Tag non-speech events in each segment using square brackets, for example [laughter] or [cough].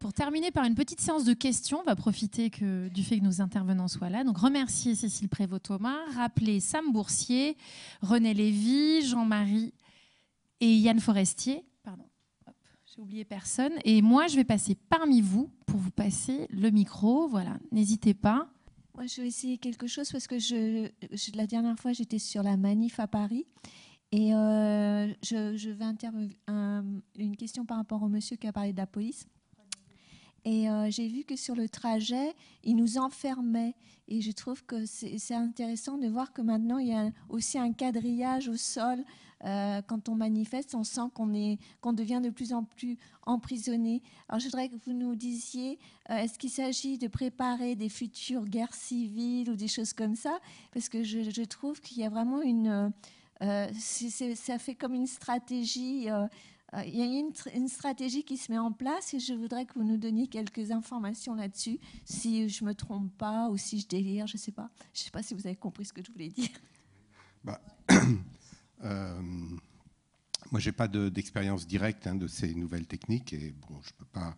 Pour terminer par une petite séance de questions, on va profiter que, du fait que nos intervenants soient là. Donc remercier Cécile Prévost-Thomas, rappeler Sam Boursier, René Lévy, Jean-Marie et Yann Forestier. Pardon, j'ai oublié personne. Et moi, je vais passer parmi vous pour vous passer le micro. Voilà, n'hésitez pas. Moi, je vais essayer quelque chose parce que je, la dernière fois, j'étais sur la manif à Paris. Et euh, je, vais interviewer une question par rapport au monsieur qui a parlé de la police. Et euh, j'ai vu que sur le trajet, il nous enfermait. Et je trouve que c'est intéressant de voir que maintenant, il y a aussi un quadrillage au sol. Euh, quand on manifeste, on sent qu'on qu'on devient de plus en plus emprisonné. Alors je voudrais que vous nous disiez, euh, est-ce qu'il s'agit de préparer des futures guerres civiles ou des choses comme ça Parce que je, trouve qu'il y a vraiment une... ça fait comme une stratégie euh, il y a une, stratégie qui se met en place et je voudrais que vous nous donniez quelques informations là-dessus, si je me trompe pas ou si je délire, je ne sais pas. Je sais pas si vous avez compris ce que je voulais dire. Bah, [coughs] euh, moi, je n'ai pas d'expérience directe hein, de ces nouvelles techniques et bon, je ne peux pas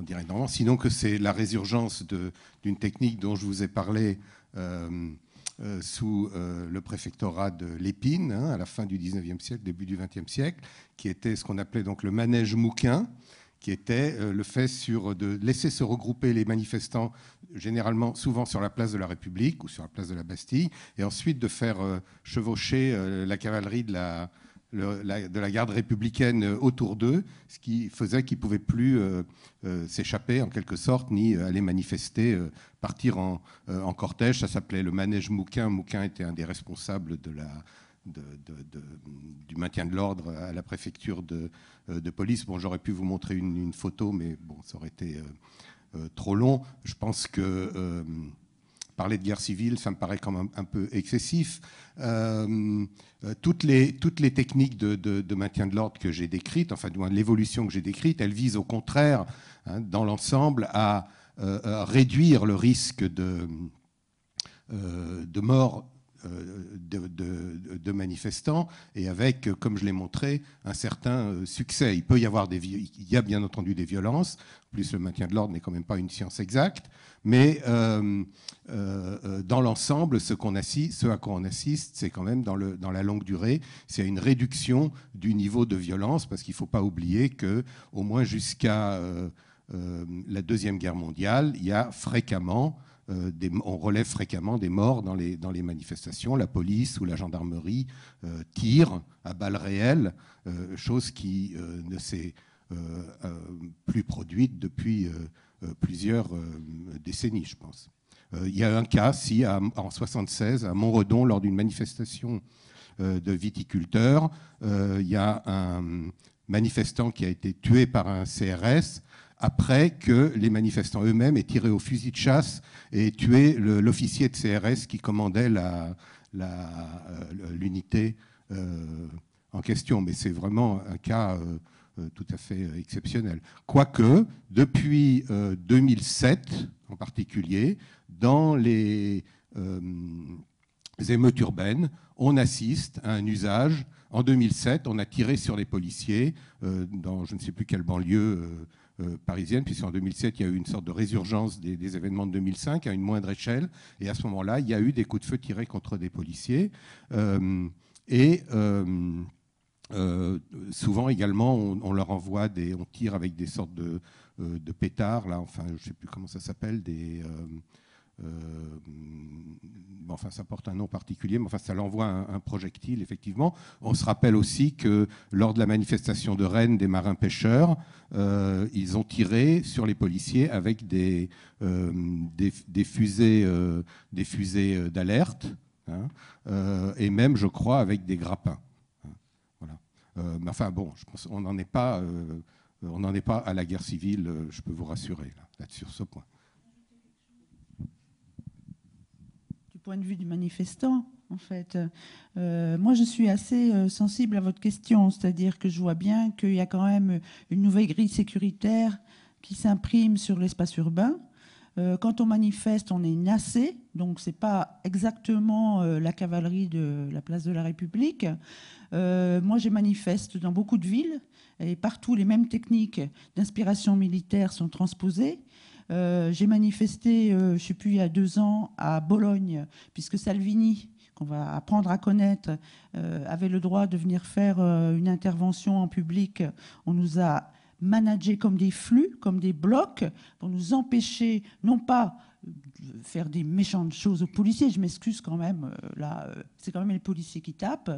en dire énormément, sinon que c'est la résurgence d'une technique dont je vous ai parlé. Euh, euh, sous euh, le préfectorat de l'Épine, hein, à la fin du 19e siècle, début du 20e siècle, qui était ce qu'on appelait donc le manège mouquin, qui était euh, le fait sur de laisser se regrouper les manifestants, généralement, souvent sur la place de la République ou sur la place de la Bastille, et ensuite de faire chevaucher la cavalerie de la, de la garde républicaine euh, autour d'eux, ce qui faisait qu'ils ne pouvaient plus euh, euh, s'échapper en quelque sorte, ni aller manifester, partir en, cortège. Ça s'appelait le manège Mouquin. Mouquin était un des responsables du maintien de l'ordre à la préfecture de, police. Bon, j'aurais pu vous montrer une, une, photo, mais bon, ça aurait été trop long. Je pense que parler de guerre civile, ça me paraît quand même un peu excessif. Euh, euh, toutes, les, techniques de, maintien de l'ordre que j'ai décrites, enfin l'évolution que j'ai décrite, elles visent au contraire, hein, dans l'ensemble, à, euh, réduire le risque de, de mort euh, de, manifestants et avec, euh, comme je l'ai montré, un certain euh, succès. Il peut y avoir des, il y a bien entendu des violences. En plus, le maintien de l'ordre n'est quand même pas une science exacte, mais dans l'ensemble, ce qu'on assiste, ce à quoi on assiste, c'est quand même dans, la longue durée, c'est une réduction du niveau de violence parce qu'il ne faut pas oublier que, au moins jusqu'à la deuxième guerre mondiale, il y a fréquemment euh, on relève fréquemment des morts dans les, manifestations. La police ou la gendarmerie euh, tire à balles réelles, euh, chose qui ne s'est plus produite depuis plusieurs décennies, je pense. Il y a un cas, si, en 76, à Montredon, lors d'une manifestation de viticulteurs, il y a un manifestant qui a été tué par un CRS après que les manifestants eux-mêmes aient tiré au fusil de chasse et tué l'officier de CRS qui commandait l'unité la, la, euh, euh, en question. Mais c'est vraiment un cas euh, tout à fait exceptionnel. Quoique, depuis 2007 en particulier, dans les émeutes urbaines, on assiste à un usage. En 2007, on a tiré sur les policiers dans je ne sais plus quelle banlieue euh, parisienne, puisqu'en 2007, il y a eu une sorte de résurgence des, événements de 2005 à une moindre échelle. Et à ce moment-là, il y a eu des coups de feu tirés contre des policiers. Euh, et. Euh, souvent également, on, leur envoie des, on tire avec des sortes de, pétards, là, enfin, je ne sais plus comment ça s'appelle, des, euh, enfin, ça porte un nom particulier, mais enfin, ça l'envoie un, projectile, effectivement. On se rappelle aussi que lors de la manifestation de Rennes des marins-pêcheurs, euh, ils ont tiré sur les policiers avec des, euh, des, fusées, des fusées d'alerte, hein, et même, je crois, avec des grappins. Hein, voilà. mais enfin, bon, je pense on n'en est pas on n'en est pas à la guerre civile, je peux vous rassurer là, sur ce point. point de vue du manifestant, en fait. Euh, moi, je suis assez euh, sensible à votre question, c'est-à-dire que je vois bien qu'il y a quand même une nouvelle grille sécuritaire qui s'imprime sur l'espace urbain. Euh, quand on manifeste, on est nassé, donc ce n'est pas exactement la cavalerie de la place de la République. moi, j'ai manifeste dans beaucoup de villes et partout, les mêmes techniques d'inspiration militaire sont transposées. Euh, j'ai manifesté, euh, je ne sais plus, il y a deux ans à Bologne, puisque Salvini qu'on va apprendre à connaître, euh, avait le droit de venir faire une intervention en public. On nous a managés comme des flux, comme des blocs, pour nous empêcher, non pas de faire des méchantes choses aux policiers, je m'excuse quand même, là, c'est quand même les policiers qui tapent,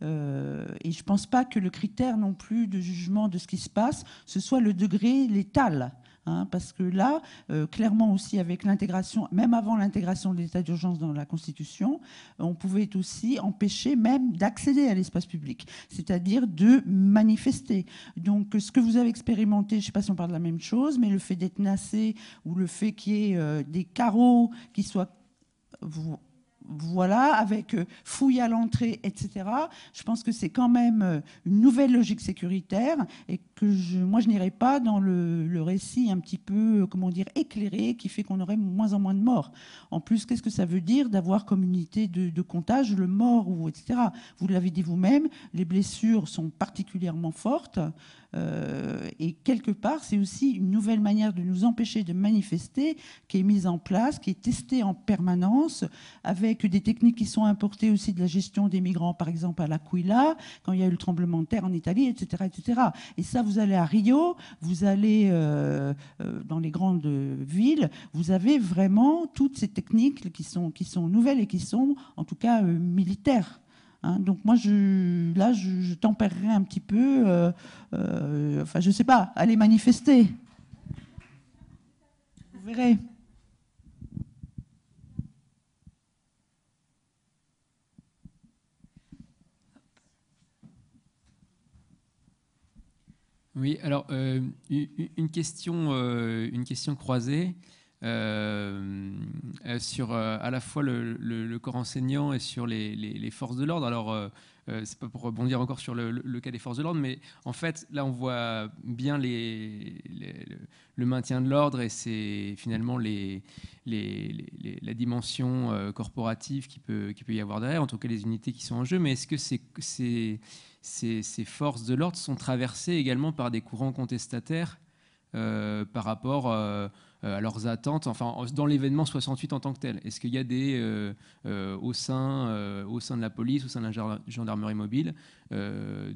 et je ne pense pas que le critère non plus de jugement de ce qui se passe, ce soit le degré létal. Hein, parce que là, euh, clairement aussi avec l'intégration, même avant l'intégration de l'état d'urgence dans la Constitution, on pouvait aussi empêcher même d'accéder à l'espace public, c'est-à-dire de manifester. Donc ce que vous avez expérimenté, je ne sais pas si on parle de la même chose, mais le fait d'être nassé ou le fait qu'il y ait euh, des carreaux qui soient vous, voilà, avec euh, fouille à l'entrée, etc. Je pense que c'est quand même euh, une nouvelle logique sécuritaire et que je, moi, je n'irai pas dans le, récit un petit peu, euh, comment dire, éclairé qui fait qu'on aurait moins en moins de morts. En plus, qu'est-ce que ça veut dire d'avoir comme unité de, de, comptage le mort ou etc. Vous l'avez dit vous-même, les blessures sont particulièrement fortes. Euh, et quelque part, c'est aussi une nouvelle manière de nous empêcher de manifester qui est mise en place, qui est testée en permanence, avec des techniques qui sont importées aussi de la gestion des migrants, par exemple à l'Aquila, quand il y a eu le tremblement de terre en Italie, etc. etc. Et ça, vous allez à Rio, vous allez euh, euh, dans les grandes villes, vous avez vraiment toutes ces techniques qui sont, qui sont nouvelles et qui sont, en tout cas, militaires. Hein, donc moi, là, je, je tempérerai un petit peu. Euh, euh, enfin, je ne sais pas, allez manifester. Vous verrez. Oui, alors euh, une, question, une question croisée. Euh, euh, sur euh, à la fois le, corps enseignant et sur les, forces de l'ordre. Alors, c'est pas pour rebondir encore sur le, cas des forces de l'ordre, mais en fait, là, on voit bien les, le maintien de l'ordre et c'est finalement les, la dimension corporative qui peut, qui peut y avoir derrière, en tout cas les unités qui sont en jeu. Mais est-ce que c'est ces, forces de l'ordre sont traversées également par des courants contestataires par rapport euh, à leurs attentes, enfin, dans l'événement 68 en tant que tel Est-ce qu'il y a des, euh, euh, au, sein, au sein de la police, au sein de la gendarmerie mobile,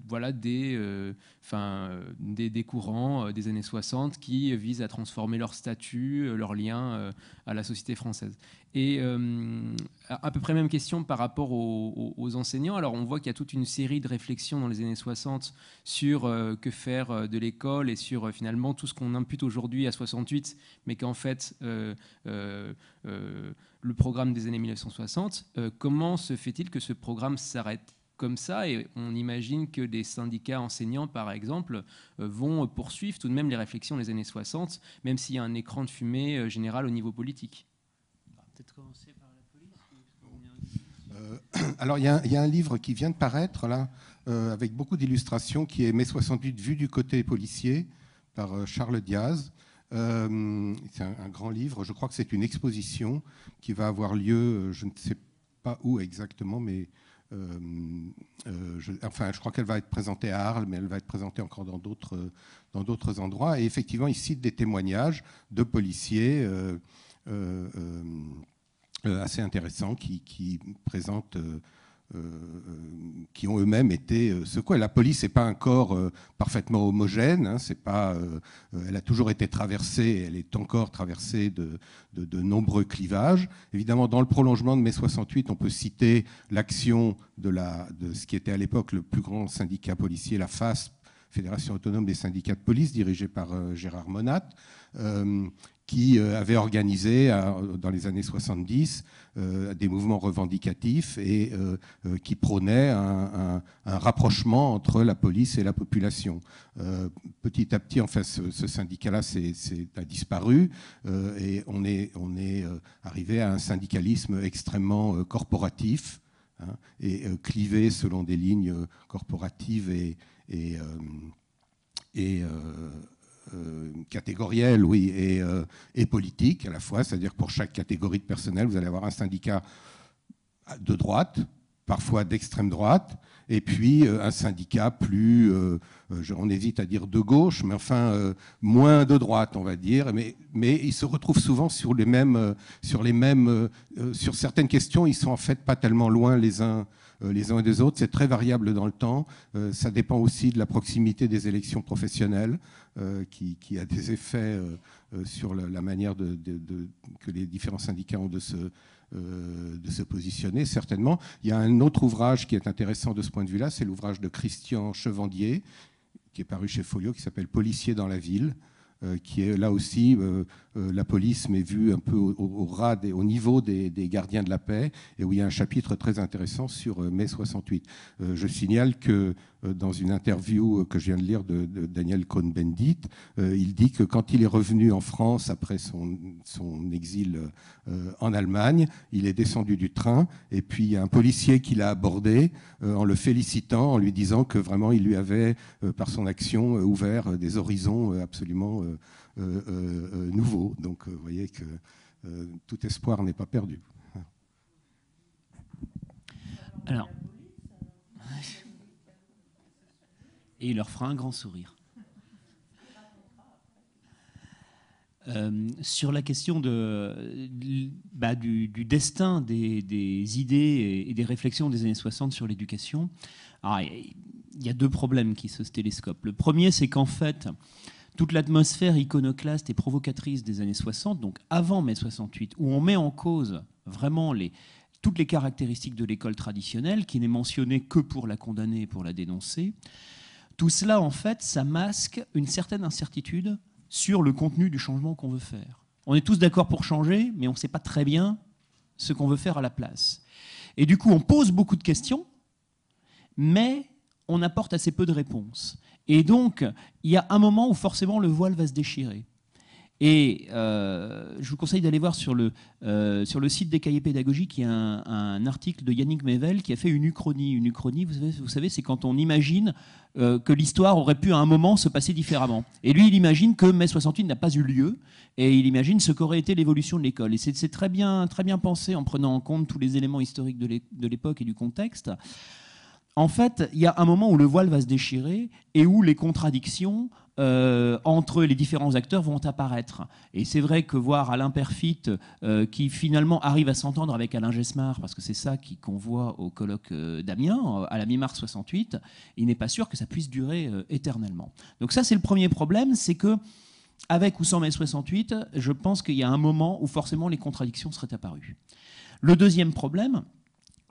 voilà, des, enfin, des, courants des années 60 qui visent à transformer leur statut, leur lien à la société française et à peu près même question par rapport aux, enseignants. Alors on voit qu'il y a toute une série de réflexions dans les années 60 sur que faire de l'école et sur finalement tout ce qu'on impute aujourd'hui à 68, mais et qu'en fait, euh, euh, euh, le programme des années 1960, comment se fait-il que ce programme s'arrête comme ça et on imagine que des syndicats enseignants, par exemple, vont poursuivre tout de même les réflexions des années 60, même s'il y a un écran de fumée général au niveau politique. Peut-être commencer par alors, il y, a un livre qui vient de paraître, là, avec beaucoup d'illustrations, qui est Mai 68 vues du côté policier, par Charles Diaz. Euh, c'est un, grand livre. Je crois que c'est une exposition qui va avoir lieu, euh, je ne sais pas où exactement, mais euh, je, enfin, je crois qu'elle va être présentée à Arles, mais elle va être présentée encore dans d'autres, dans d'autres endroits. Et effectivement, il cite des témoignages de policiers assez intéressants qui, qui présentent euh, qui ont eux-mêmes été euh, secoués. La police n'est pas un corps euh, parfaitement homogène, hein, c'est pas, elle a toujours été traversée, elle est encore traversée de, de, nombreux clivages. Évidemment, dans le prolongement de mai 68, on peut citer l'action de, la, de ce qui était à l'époque le plus grand syndicat policier, la FASP, Fédération autonome des syndicats de police, dirigée par Gérard Monat qui euh, avait organisé euh, dans les années 70 euh, des mouvements revendicatifs et qui prônait un, rapprochement entre la police et la population. petit à petit, enfin, ce, ce syndicat-là a disparu et on est, arrivé à un syndicalisme extrêmement corporatif hein, et clivé selon des lignes corporatives et, et, euh, catégorielle oui, et, euh, et, politique à la fois, c'est-à-dire pour chaque catégorie de personnel, vous allez avoir un syndicat de droite, parfois d'extrême droite, et puis euh, un syndicat plus, euh, euh, on hésite à dire de gauche, mais enfin moins de droite, on va dire. Mais, mais ils se retrouvent souvent sur les mêmes, sur les mêmes, sur certaines questions, ils sont en fait pas tellement loin les uns les uns et des autres. C'est très variable dans le temps. ça dépend aussi de la proximité des élections professionnelles, qui, a des effets sur la, manière de, que les différents syndicats ont de se, euh, de se positionner, certainement. Il y a un autre ouvrage qui est intéressant de ce point de vue-là, c'est l'ouvrage de Christian Chevandier, qui est paru chez Folio, qui s'appelle Policier dans la ville, euh, qui est là aussi euh, euh, la police, m'est vue un peu au, au, ras au niveau des, des, gardiens de la paix, et où il y a un chapitre très intéressant sur euh, mai 68. Euh, je signale que dans une interview que je viens de lire de, Daniel Cohn-Bendit, il dit que quand il est revenu en France après son, son exil en Allemagne, il est descendu du train, et puis il un policier qui l'a abordé en le félicitant, en lui disant que vraiment il lui avait, par son action, ouvert des horizons absolument euh, euh, euh, nouveau. Donc vous voyez que tout espoir n'est pas perdu. Alors. Et il leur fera un grand sourire. sur la question de, bah, du, destin des, des, idées et des réflexions des années 60 sur l'éducation, il y a deux problèmes qui se télescopent. Le premier, c'est qu'en fait, toute l'atmosphère iconoclaste et provocatrice des années 60, donc avant mai 68, où on met en cause vraiment toutes les caractéristiques de l'école traditionnelle, qui n'est mentionnée que pour la condamner pour la dénoncer, tout cela, en fait, ça masque une certaine incertitude sur le contenu du changement qu'on veut faire. On est tous d'accord pour changer, mais on ne sait pas très bien ce qu'on veut faire à la place. Et du coup, on pose beaucoup de questions, mais on apporte assez peu de réponses. Et donc, il y a un moment où forcément le voile va se déchirer. Et euh, je vous conseille d'aller voir sur le, euh, sur le site des cahiers pédagogiques, il y a un, article de Yannick Mevel qui a fait une uchronie. Une uchronie, vous savez, c'est quand on imagine euh, que l'histoire aurait pu à un moment se passer différemment. Et lui, il imagine que mai 68 n'a pas eu lieu, et il imagine ce qu'aurait été l'évolution de l'école. Et c'est très bien, très bien pensé en prenant en compte tous les éléments historiques de l'époque et du contexte en fait, il y a un moment où le voile va se déchirer et où les contradictions euh, entre les différents acteurs vont apparaître. Et c'est vrai que voir Alain Perfit, euh, qui finalement arrive à s'entendre avec Alain Gesmar, parce que c'est ça qu'on voit au colloque euh, d'Amiens, à la mi-mars 68, il n'est pas sûr que ça puisse durer éternellement. Donc ça, c'est le premier problème, c'est que avec ou sans mai 68, je pense qu'il y a un moment où forcément les contradictions seraient apparues. Le deuxième problème,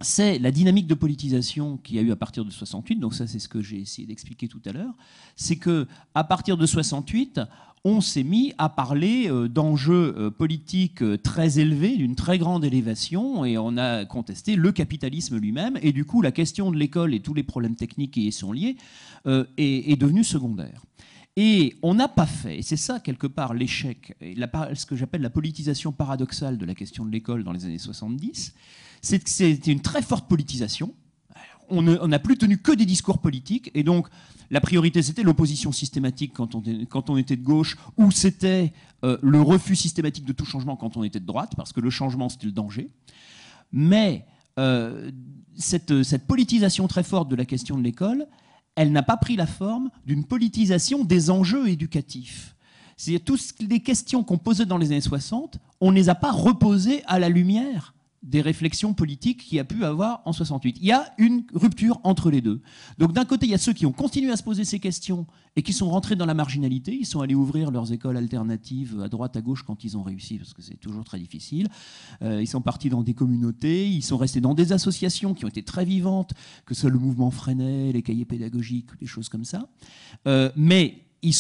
c'est la dynamique de politisation qu'il y a eu à partir de 68, donc ça c'est ce que j'ai essayé d'expliquer tout à l'heure, c'est que à partir de 68, on s'est mis à parler euh, d'enjeux euh, politiques euh, très élevés, d'une très grande élévation, et on a contesté le capitalisme lui-même, et du coup la question de l'école et tous les problèmes techniques qui y sont liés est, est devenue secondaire. Et on n'a pas fait, et c'est ça quelque part l'échec, ce que j'appelle la politisation paradoxale de la question de l'école dans les années 70, c'était une très forte politisation. On n'a plus tenu que des discours politiques, et donc la priorité c'était l'opposition systématique quand on, était de gauche, ou c'était euh, le refus systématique de tout changement quand on était de droite, parce que le changement c'était le danger. Mais euh, cette, politisation très forte de la question de l'école, elle n'a pas pris la forme d'une politisation des enjeux éducatifs. C'est-à-dire, toutes les questions qu'on posait dans les années 60, on ne les a pas reposées à la lumière des réflexions politiques qu'il a pu avoir en 68. Il y a une rupture entre les deux. Donc d'un côté, il y a ceux qui ont continué à se poser ces questions et qui sont rentrés dans la marginalité, ils sont allés ouvrir leurs écoles alternatives à droite, à gauche quand ils ont réussi, parce que c'est toujours très difficile. Euh, ils sont partis dans des communautés, ils sont restés dans des associations qui ont été très vivantes, que ce soit le mouvement Freinet, les cahiers pédagogiques, des choses comme ça. Euh, mais ils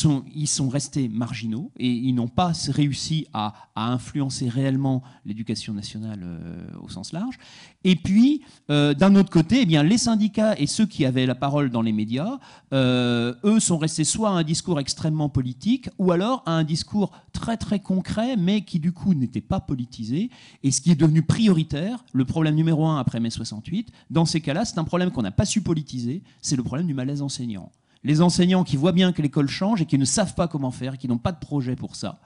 sont, restés marginaux et ils n'ont pas réussi à, influencer réellement l'éducation nationale euh, au sens large. Et puis, euh, d'un autre côté, eh les syndicats et ceux qui avaient la parole dans les médias, euh, eux sont restés soit à un discours extrêmement politique ou alors à un discours très très concret mais qui du coup n'était pas politisé. Et ce qui est devenu prioritaire, le problème numéro un après mai 68, dans ces cas-là, c'est un problème qu'on n'a pas su politiser, c'est le problème du malaise enseignant les enseignants qui voient bien que l'école change et qui ne savent pas comment faire, qui n'ont pas de projet pour ça,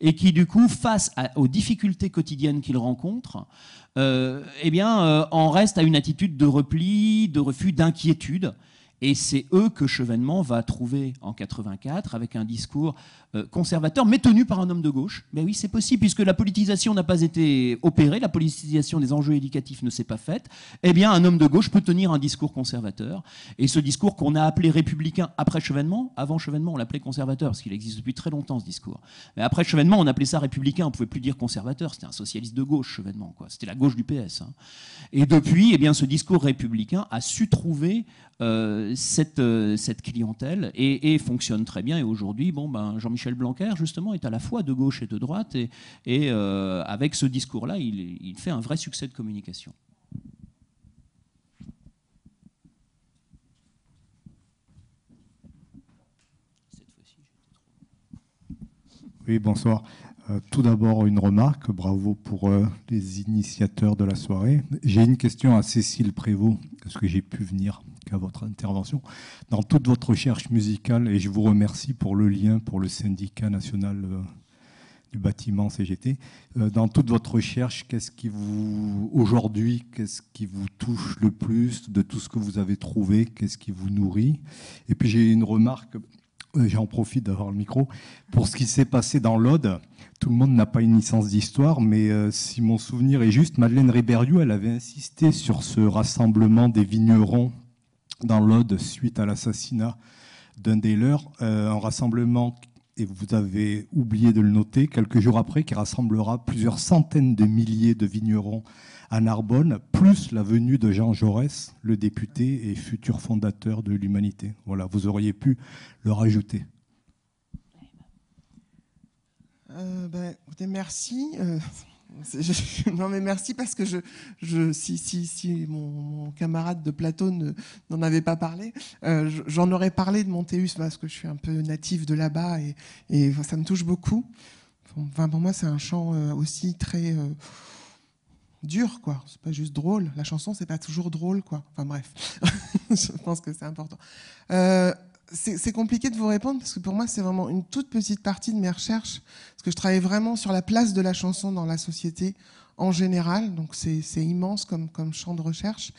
et qui du coup, face aux difficultés quotidiennes qu'ils rencontrent, euh, eh bien, euh, en restent à une attitude de repli, de refus, d'inquiétude, et c'est eux que Chevènement va trouver en 84 avec un discours euh, conservateur, mais tenu par un homme de gauche. Mais oui, c'est possible, puisque la politisation n'a pas été opérée, la politisation des enjeux éducatifs ne s'est pas faite. Eh bien, un homme de gauche peut tenir un discours conservateur. Et ce discours qu'on a appelé républicain après Chevènement, avant Chevènement, on l'appelait conservateur, parce qu'il existe depuis très longtemps ce discours. Mais après Chevènement, on appelait ça républicain, on ne pouvait plus dire conservateur, c'était un socialiste de gauche, Chevènement, quoi. C'était la gauche du PS. Hein. Et depuis, eh bien, ce discours républicain a su trouver euh, euh, cette, clientèle et, fonctionne très bien. Et aujourd'hui, bon, ben, Jean-Michel Blanquer, justement, est à la fois de gauche et de droite. Et, euh, avec ce discours-là, il, fait un vrai succès de communication. Oui, bonsoir. tout d'abord, une remarque. Bravo pour les initiateurs de la soirée. J'ai une question à Cécile Prévost, parce que j'ai pu venir à votre intervention dans toute votre recherche musicale et je vous remercie pour le lien pour le syndicat national euh, du bâtiment CGT. Euh, dans toute votre recherche, qu'est-ce qui vous aujourd'hui, qu'est-ce qui vous touche le plus de tout ce que vous avez trouvé, qu'est-ce qui vous nourrit Et puis j'ai une remarque euh, j'en profite d'avoir le micro, pour ce qui s'est passé dans l'Aude. Tout le monde n'a pas une licence d'histoire, mais si mon souvenir est juste, Madeleine Ribériou, elle avait insisté sur ce rassemblement des vignerons dans l'Aude suite à l'assassinat d'un des leurs, euh, un rassemblement, et vous avez oublié de le noter, quelques jours après, qui rassemblera plusieurs centaines de milliers de vignerons à Narbonne, plus la venue de Jean Jaurès, le député et futur fondateur de l'Humanité. Voilà, vous auriez pu le rajouter. Euh, ben, merci. Euh, [laughs] non mais merci parce que je, je si, si, si mon, camarade de plateau n'en avait pas parlé, euh, j'en aurais parlé de Montéus parce que je suis un peu natif de là-bas et, ça me touche beaucoup. Enfin, pour moi, c'est un chant euh, aussi très euh, dur, quoi. C'est pas juste drôle. La chanson, c'est pas toujours drôle, quoi. Enfin bref, [laughs] je pense que c'est important. Euh, c'est compliqué de vous répondre parce que pour moi, c'est vraiment une toute petite partie de mes recherches. Parce que je travaille vraiment sur la place de la chanson dans la société en général. Donc, c'est immense comme, comme champ de recherche.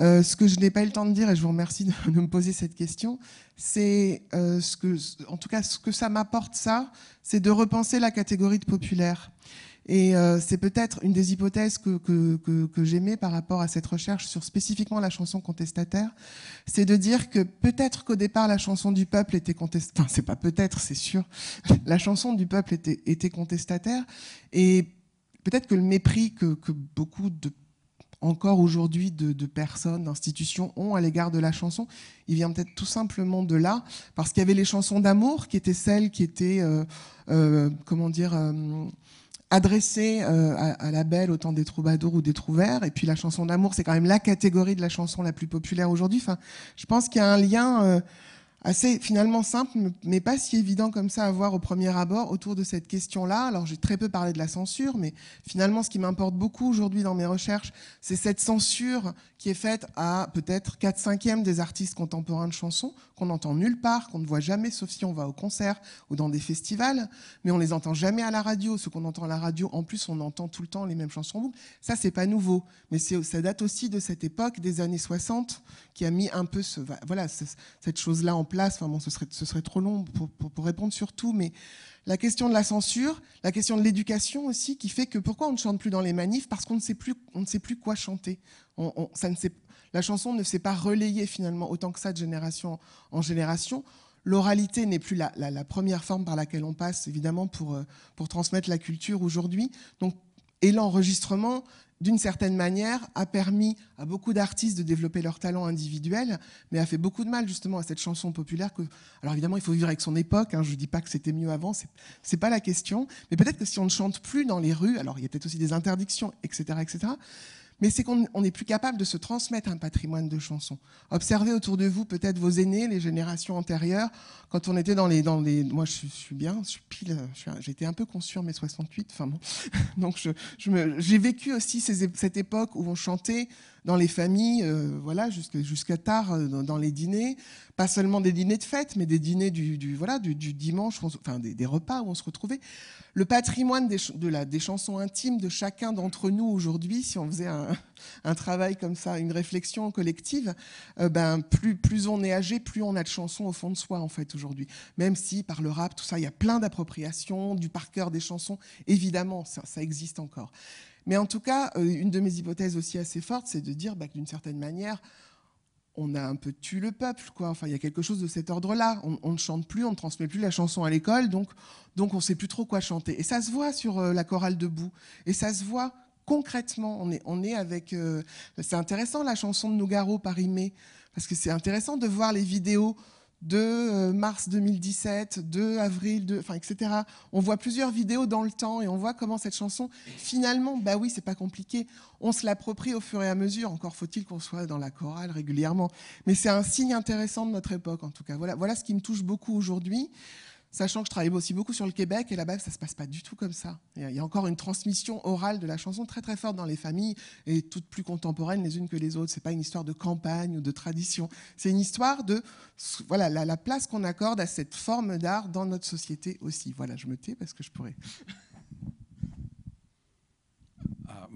Euh, ce que je n'ai pas eu le temps de dire, et je vous remercie de, me poser cette question, c'est euh, ce que, en tout cas, ce que ça m'apporte, ça, c'est de repenser la catégorie de populaire. Et euh, c'est peut-être une des hypothèses que, que, j'aimais par rapport à cette recherche sur spécifiquement la chanson contestataire, c'est de dire que peut-être qu'au départ la chanson du peuple était contestataire, enfin, c'est pas peut-être, c'est sûr, la chanson du peuple était, contestataire, et peut-être que le mépris que, beaucoup de encore aujourd'hui de, personnes, d'institutions ont à l'égard de la chanson. Il vient peut-être tout simplement de là, parce qu'il y avait les chansons d'amour qui étaient celles qui étaient, euh, euh, comment dire, adressée euh, à, à, la belle autant des troubadours ou des trouvères. Et puis la chanson d'amour, c'est quand même la catégorie de la chanson la plus populaire aujourd'hui. Enfin, je pense qu'il y a un lien euh, assez finalement simple, mais pas si évident comme ça à voir au premier abord autour de cette question-là. Alors j'ai très peu parlé de la censure, mais finalement ce qui m'importe beaucoup aujourd'hui dans mes recherches, c'est cette censure qui est faite à peut-être 4 5 des artistes contemporains de chansons, qu'on n'entend nulle part, qu'on ne voit jamais, sauf si on va au concert ou dans des festivals, mais on les entend jamais à la radio. Ce qu'on entend à la radio, en plus, on entend tout le temps les mêmes chansons. Ça, c'est pas nouveau, mais ça date aussi de cette époque des années 60 qui a mis un peu ce, voilà, cette chose-là en place. Enfin bon, ce serait, ce serait trop long pour, pour, répondre sur tout, mais la question de la censure, la question de l'éducation aussi, qui fait que pourquoi on ne chante plus dans les manifs Parce qu'on ne sait plus, on ne sait plus quoi chanter. On, ça ne sait, la chanson ne s'est pas relayée finalement autant que ça de génération en génération. L'oralité n'est plus la, la, la, première forme par laquelle on passe, évidemment, pour, euh, pour transmettre la culture aujourd'hui. Donc, et l'enregistrement d'une certaine manière, a permis à beaucoup d'artistes de développer leur talent individuel, mais a fait beaucoup de mal justement à cette chanson populaire. Que, alors évidemment, il faut vivre avec son époque. Hein, je ne dis pas que c'était mieux avant, ce n'est pas la question. Mais peut-être que si on ne chante plus dans les rues, alors il y a peut-être aussi des interdictions, etc., etc mais c'est qu'on n'est plus capable de se transmettre un patrimoine de chansons. Observez autour de vous peut-être vos aînés, les générations antérieures. Quand on était dans les... Dans les moi, je, suis bien, je suis pile, j'étais un peu en mes 68, enfin bon. [laughs] Donc, j'ai je, vécu aussi cette époque où on chantait dans les familles, euh, voilà, jusqu'à tard euh, dans, les dîners, pas seulement des dîners de fête, mais des dîners du, voilà du, dimanche, enfin des, repas où on se retrouvait. Le patrimoine des, chansons intimes de chacun d'entre nous aujourd'hui, si on faisait un, travail comme ça, une réflexion collective, euh, ben plus on est âgé, plus on a de chansons au fond de soi en fait aujourd'hui. Même si par le rap, tout ça, il y a plein d'appropriations, du par cœur des chansons, évidemment, ça, ça existe encore. Mais en tout cas, euh, une de mes hypothèses aussi assez fortes, c'est de dire bah, que d'une certaine manière, on a un peu tué le peuple, quoi. il y a quelque chose de cet ordre-là. On, ne chante plus, on ne transmet plus la chanson à l'école, donc, donc on ne sait plus trop quoi chanter. Et ça se voit sur euh, la chorale debout. Et ça se voit concrètement. On est, on est avec. Euh, c'est intéressant la chanson de Nougaro par Imé, parce que c'est intéressant de voir les vidéos de euh, mars 2017, de avril, de, enfin, etc. On voit plusieurs vidéos dans le temps et on voit comment cette chanson, finalement, bah oui, c'est pas compliqué, on se l'approprie au fur et à mesure. Encore faut-il qu'on soit dans la chorale régulièrement. Mais c'est un signe intéressant de notre époque, en tout cas. Voilà, voilà ce qui me touche beaucoup aujourd'hui sachant que je travaille aussi beaucoup sur le Québec, et là-bas, ça ne se passe pas du tout comme ça. Il y a encore une transmission orale de la chanson très très forte dans les familles, et toutes plus contemporaines les unes que les autres. Ce n'est pas une histoire de campagne ou de tradition, c'est une histoire de voilà, la place qu'on accorde à cette forme d'art dans notre société aussi. Voilà, je me tais parce que je pourrais. [laughs]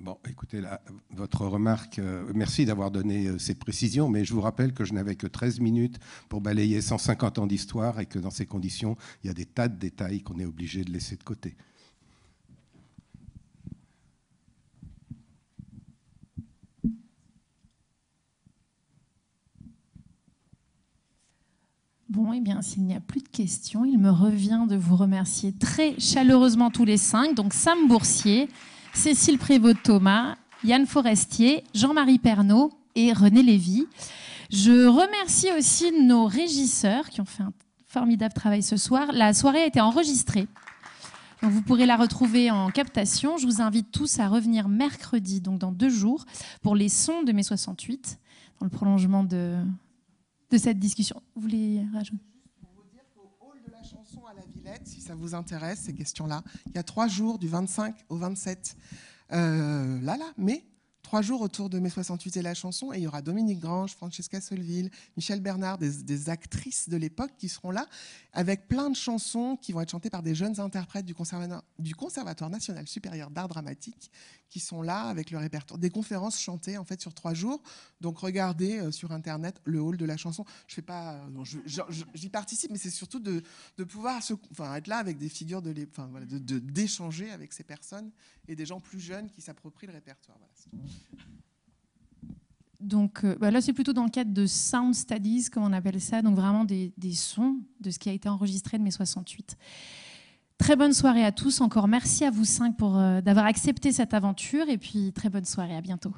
Bon, écoutez, votre remarque, euh, merci d'avoir donné euh, ces précisions, mais je vous rappelle que je n'avais que 13 minutes pour balayer 150 ans d'histoire et que dans ces conditions, il y a des tas de détails qu'on est obligé de laisser de côté. Bon, eh bien, s'il n'y a plus de questions, il me revient de vous remercier très chaleureusement tous les cinq. Donc, Sam Boursier, Cécile Prévost-Thomas, Yann Forestier, Jean-Marie Pernaud et René Lévy. Je remercie aussi nos régisseurs qui ont fait un formidable travail ce soir. La soirée a été enregistrée. Donc vous pourrez la retrouver en captation. Je vous invite tous à revenir mercredi, donc dans deux jours, pour les sons de mai 68, dans le prolongement de, de cette discussion. Vous voulez rajouter si ça vous intéresse, ces questions-là. Il y a trois jours, du 25 au 27, euh, là, là, mais trois jours autour de mai 68 et la chanson, et il y aura Dominique Grange, Francesca Solville, Michel Bernard, des actrices de l'époque qui seront là avec plein de chansons qui vont être chantées par des jeunes interprètes du Conservatoire, du conservatoire national supérieur d'art dramatique qui sont là avec le répertoire. Des conférences chantées en fait sur trois jours. Donc regardez euh, sur Internet le hall de la chanson. Je fais pas, euh, j'y participe, mais c'est surtout de, pouvoir se, être là avec des figures de d'échanger avec ces personnes et des gens plus jeunes qui s'approprient le répertoire. Voilà. Donc euh, bah là, c'est plutôt dans le cadre de sound studies, comme on appelle ça, donc vraiment des, sons de ce qui a été enregistré de mai 68. Très bonne soirée à tous. Encore merci à vous cinq pour euh, d'avoir accepté cette aventure et puis très bonne soirée. À bientôt.